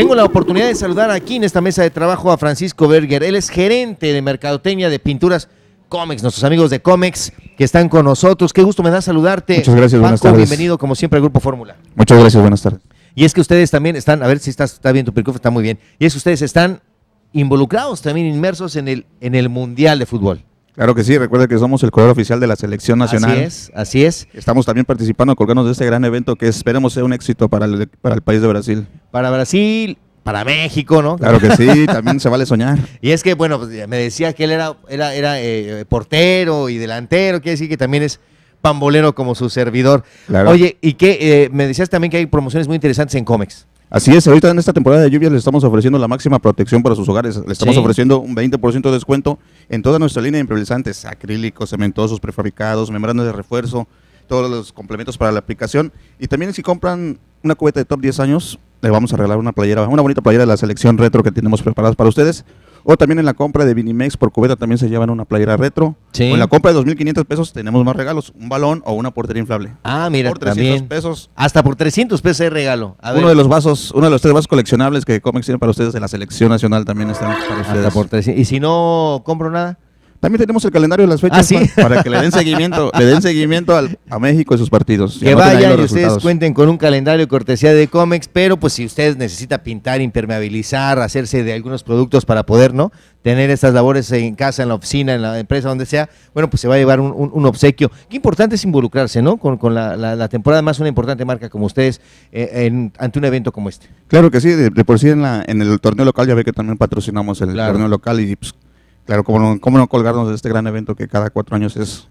Tengo la oportunidad de saludar aquí en esta mesa de trabajo a Francisco Berger. Él es gerente de mercadotecnia de pinturas Comex, nuestros amigos de Comex que están con nosotros. Qué gusto me da saludarte. Muchas gracias, buenas tardes. Bienvenido como siempre al Grupo Fórmula. Muchas gracias, buenas tardes. Y es que ustedes también están, a ver si está, está bien tu está muy bien. Y es que ustedes están involucrados, también inmersos en el, en el Mundial de Fútbol. Claro que sí, recuerda que somos el corredor oficial de la selección nacional. Así es, así es. Estamos también participando, colgarnos de este gran evento que esperemos sea un éxito para para el país de Brasil para Brasil, para México, ¿no? Claro que sí, también se vale soñar. Y es que, bueno, pues, me decía que él era, era, era eh, portero y delantero, quiere decir que también es pambolero como su servidor. Oye, y que eh, me decías también que hay promociones muy interesantes en cómics. Así es, ahorita en esta temporada de lluvias le estamos ofreciendo la máxima protección para sus hogares. Le estamos ofreciendo un 20% de descuento en toda nuestra línea de impermeabilizantes, acrílicos, cementosos, prefabricados, membranas de refuerzo, todos los complementos para la aplicación. Y también si compran una cubeta de top 10 años, le vamos a regalar una playera, una bonita playera de la selección retro que tenemos preparadas para ustedes. O también en la compra de Vinimex por cubeta también se llevan una playera retro. en la compra de 2.500 pesos tenemos más regalos, un balón o una portería inflable. Ah, mira, por 300 también. pesos. Hasta por 300 pesos hay regalo. uno de los vasos, uno de los tres vasos coleccionables que Comex tiene para ustedes de la selección nacional también están para ustedes. Y si no compro nada. También tenemos el calendario de las fechas ah, para, que le den seguimiento, le den seguimiento a México y sus partidos. Que vayan y ustedes cuenten con un calendario de cortesía de Comex, pero pues si ustedes necesita pintar, impermeabilizar, hacerse de algunos productos para poder, ¿no? Tener estas labores en casa, en la oficina, en la empresa, donde sea, bueno, pues se va a llevar un, obsequio. Qué importante es involucrarse, ¿no? Con, con la, la, temporada más una importante marca como ustedes eh, ante un evento como este. Claro que sí, de, por sí en, la, en el torneo local ya ve que también patrocinamos el torneo local y pues, Claro, ¿cómo no, cómo colgarnos de este gran evento que cada cuatro años es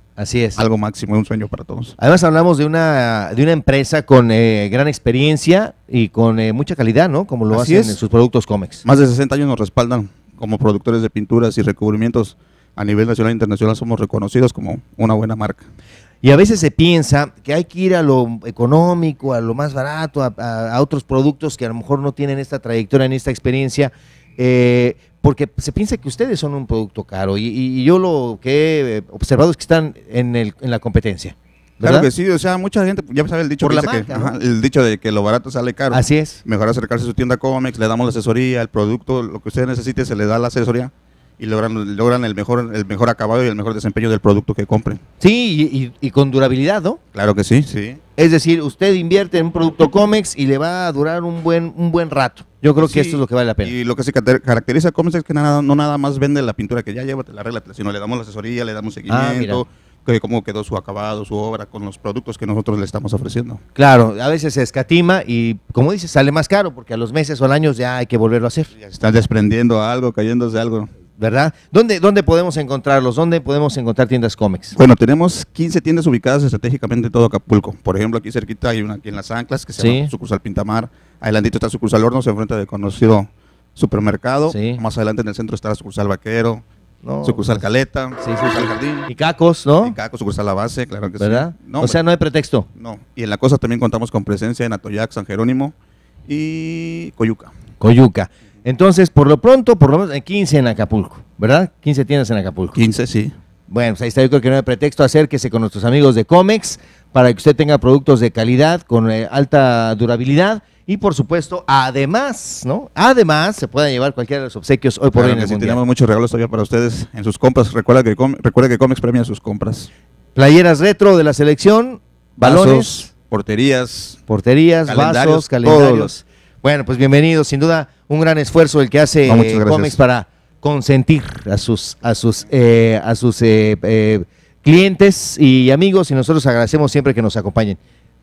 Algo máximo, un sueño para todos. Además hablamos de una, de una empresa con eh, gran experiencia y con eh, mucha calidad, ¿no? Como lo hacen en sus productos COMEX. Más de 60 años nos respaldan como productores de pinturas y recubrimientos a nivel nacional e internacional. Somos reconocidos como una buena marca. Y a veces se piensa que hay que ir a lo económico, a lo más barato, a, otros productos que a lo mejor no tienen esta trayectoria ni esta experiencia. Eh, porque se piensa que ustedes son un producto caro y, yo lo que he eh, observado es que están en, el, en la competencia. Claro que sí, o sea, mucha gente, ya sabe el dicho, el dicho de que lo barato sale caro. Así es. Mejor acercarse a su tienda cómics, le damos la asesoría, el producto, lo que usted necesite, se le da la asesoría y logran, logran el mejor el mejor acabado y el mejor desempeño del producto que compren. Sí, y con durabilidad, ¿no? Claro que sí, sí. Es decir, usted invierte en un producto Comex y le va a durar un buen, un buen rato. Yo creo que esto es lo que vale la pena. Y lo que se caracteriza a Comex es que nada, no nada más vende la pintura que ya lleva, la regla, sino le damos la asesoría, le damos ah, seguimiento. cómo quedó su acabado, su obra, con los productos que nosotros le estamos ofreciendo. Claro, a veces se escatima y, como dices, sale más caro porque a los meses o al año ya hay que volverlo a hacer. Ya están desprendiendo algo, cayéndose algo. ¿verdad? ¿Dónde, ¿Dónde podemos encontrarlos? ¿Dónde podemos encontrar tiendas cómics? Bueno, tenemos 15 tiendas ubicadas estratégicamente en todo Acapulco. Por ejemplo, aquí cerquita hay una aquí en Las Anclas que se llama Sucursal Pintamar. Adelantito está Sucursal Hornos, enfrente del conocido supermercado. Más adelante en el centro está Sucursal Vaquero. sucursal pues, Caleta, sucursal Jardín. Y Cacos, ¿no? Y Cacos, sucursal La Base, claro que sí. ¿Verdad? o sea, no hay pretexto. No. Y en la cosa también contamos con presencia en Atoyac, San Jerónimo y Coyuca. Coyuca. Entonces, por lo pronto, por lo menos 15 eh, en Acapulco, ¿verdad? 15 tiendas en Acapulco. 15, sí. Bueno, pues ahí está, yo creo que no hay pretexto, acérquese con nuestros amigos de Comex para que usted tenga productos de calidad, con eh, alta durabilidad y por supuesto, además, ¿no? Además, se pueden llevar cualquiera de los obsequios hoy por hoy Tenemos muchos regalos todavía para ustedes en sus compras. Recuerda que, recuerda que Comex premia sus compras. Playeras retro de la selección, balones. porterías. Porterías, vasos, calendarios. Bueno, pues bienvenido. Sin duda, un gran esfuerzo el que hace Comex para consentir a sus, a sus, eh, a sus eh, eh, clientes y amigos. Y nosotros agradecemos siempre que nos acompañen.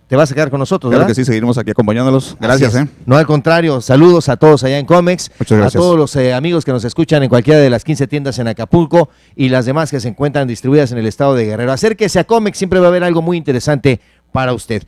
Te vas a quedar con nosotros, Claro que sí, seguiremos aquí acompañándolos. Gracias, No, al contrario, saludos a todos allá en Comex. A todos los amigos que nos escuchan en cualquiera de las 15 tiendas en Acapulco y las demás que se encuentran distribuidas en el estado de Guerrero. Acérquese a Comex, siempre va a haber algo muy interesante para usted.